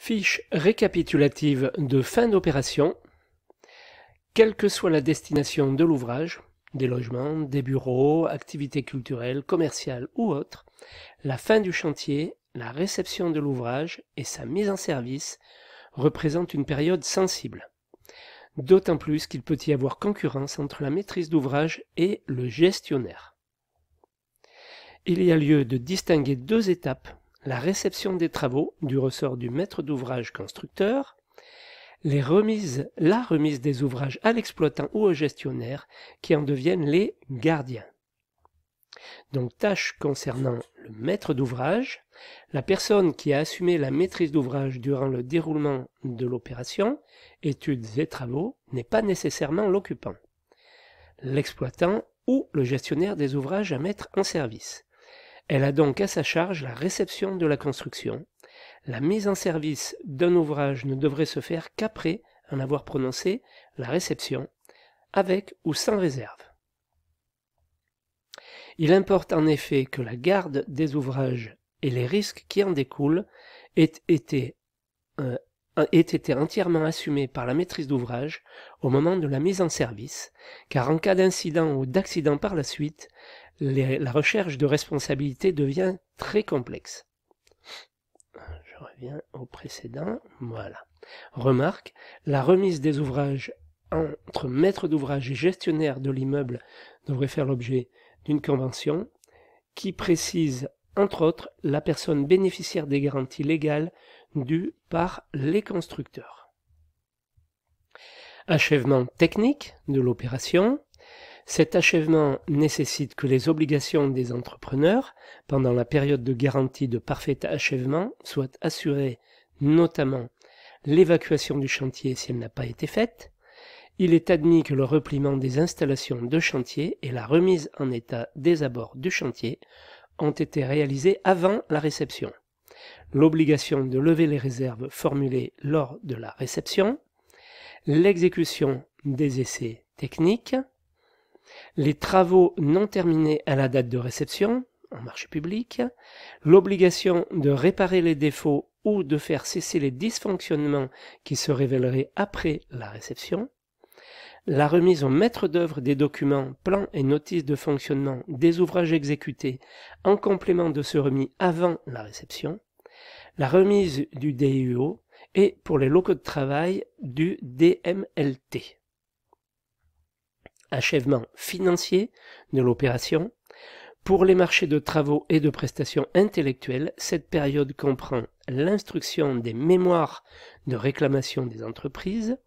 Fiche récapitulative de fin d'opération. Quelle que soit la destination de l'ouvrage, des logements, des bureaux, activités culturelles, commerciales ou autres, la fin du chantier, la réception de l'ouvrage et sa mise en service représentent une période sensible. D'autant plus qu'il peut y avoir concurrence entre la maîtrise d'ouvrage et le gestionnaire. Il y a lieu de distinguer deux étapes la réception des travaux du ressort du maître d'ouvrage constructeur, les remises, la remise des ouvrages à l'exploitant ou au gestionnaire qui en deviennent les gardiens. Donc tâche concernant le maître d'ouvrage, la personne qui a assumé la maîtrise d'ouvrage durant le déroulement de l'opération, études et travaux, n'est pas nécessairement l'occupant, l'exploitant ou le gestionnaire des ouvrages à mettre en service. Elle a donc à sa charge la réception de la construction. La mise en service d'un ouvrage ne devrait se faire qu'après en avoir prononcé la réception, avec ou sans réserve. Il importe en effet que la garde des ouvrages et les risques qui en découlent aient été euh, ait été entièrement assumée par la maîtrise d'ouvrage au moment de la mise en service, car en cas d'incident ou d'accident par la suite, la recherche de responsabilité devient très complexe. Je reviens au précédent, voilà. Remarque, la remise des ouvrages entre maître d'ouvrage et gestionnaire de l'immeuble devrait faire l'objet d'une convention qui précise, entre autres, la personne bénéficiaire des garanties légales du par les constructeurs. Achèvement technique de l'opération. Cet achèvement nécessite que les obligations des entrepreneurs pendant la période de garantie de parfait achèvement soient assurées, notamment l'évacuation du chantier si elle n'a pas été faite. Il est admis que le repliement des installations de chantier et la remise en état des abords du chantier ont été réalisés avant la réception l'obligation de lever les réserves formulées lors de la réception, l'exécution des essais techniques, les travaux non terminés à la date de réception, en marché public, l'obligation de réparer les défauts ou de faire cesser les dysfonctionnements qui se révéleraient après la réception, la remise au maître d'œuvre des documents, plans et notices de fonctionnement des ouvrages exécutés en complément de ce remis avant la réception, la remise du DUO et pour les locaux de travail du DMLT. Achèvement financier de l'opération. Pour les marchés de travaux et de prestations intellectuelles, cette période comprend l'instruction des mémoires de réclamation des entreprises,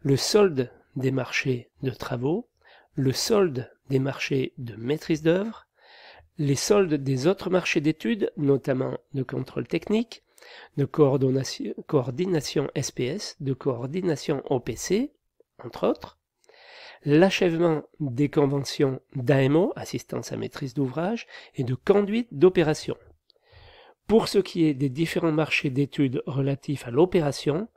le solde des marchés de travaux, le solde des marchés de maîtrise d'œuvre, les soldes des autres marchés d'études, notamment de contrôle technique, de coordination, SPS, de coordination OPC, entre autres, l'achèvement des conventions d'AMO, assistance à maîtrise d'ouvrage, et de conduite d'opération. Pour ce qui est des différents marchés d'études relatifs à l'opération,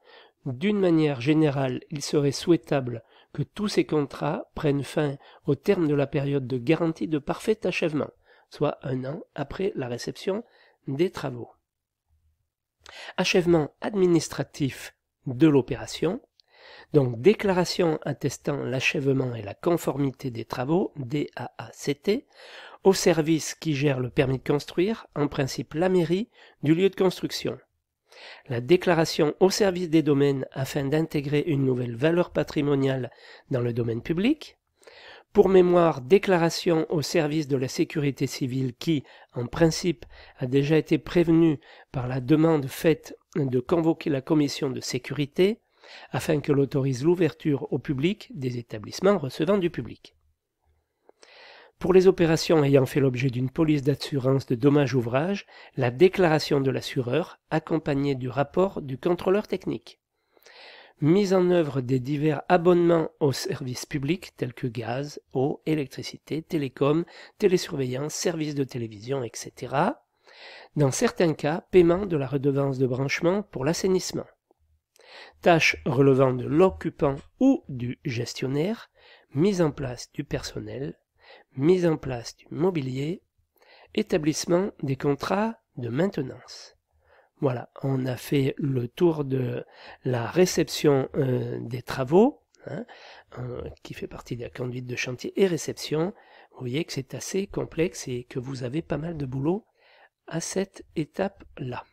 d'une manière générale, il serait souhaitable que tous ces contrats prennent fin au terme de la période de garantie de parfait achèvement, soit un an après la réception des travaux. Achèvement administratif de l'opération. Donc déclaration attestant l'achèvement et la conformité des travaux, DAACT, au service qui gère le permis de construire, en principe la mairie, du lieu de construction. La déclaration au service des domaines afin d'intégrer une nouvelle valeur patrimoniale dans le domaine public. Pour mémoire, déclaration au service de la sécurité civile qui, en principe, a déjà été prévenue par la demande faite de convoquer la commission de sécurité afin que l'autorise l'ouverture au public des établissements recevant du public. Pour les opérations ayant fait l'objet d'une police d'assurance de dommages ouvrages, la déclaration de l'assureur accompagnée du rapport du contrôleur technique mise en œuvre des divers abonnements aux services publics tels que gaz, eau, électricité, télécom, télésurveillance, services de télévision, etc. Dans certains cas, paiement de la redevance de branchement pour l'assainissement. Tâches relevant de l'occupant ou du gestionnaire, mise en place du personnel, mise en place du mobilier, établissement des contrats de maintenance. Voilà, on a fait le tour de la réception euh, des travaux, hein, euh, qui fait partie de la conduite de chantier et réception. Vous voyez que c'est assez complexe et que vous avez pas mal de boulot à cette étape-là.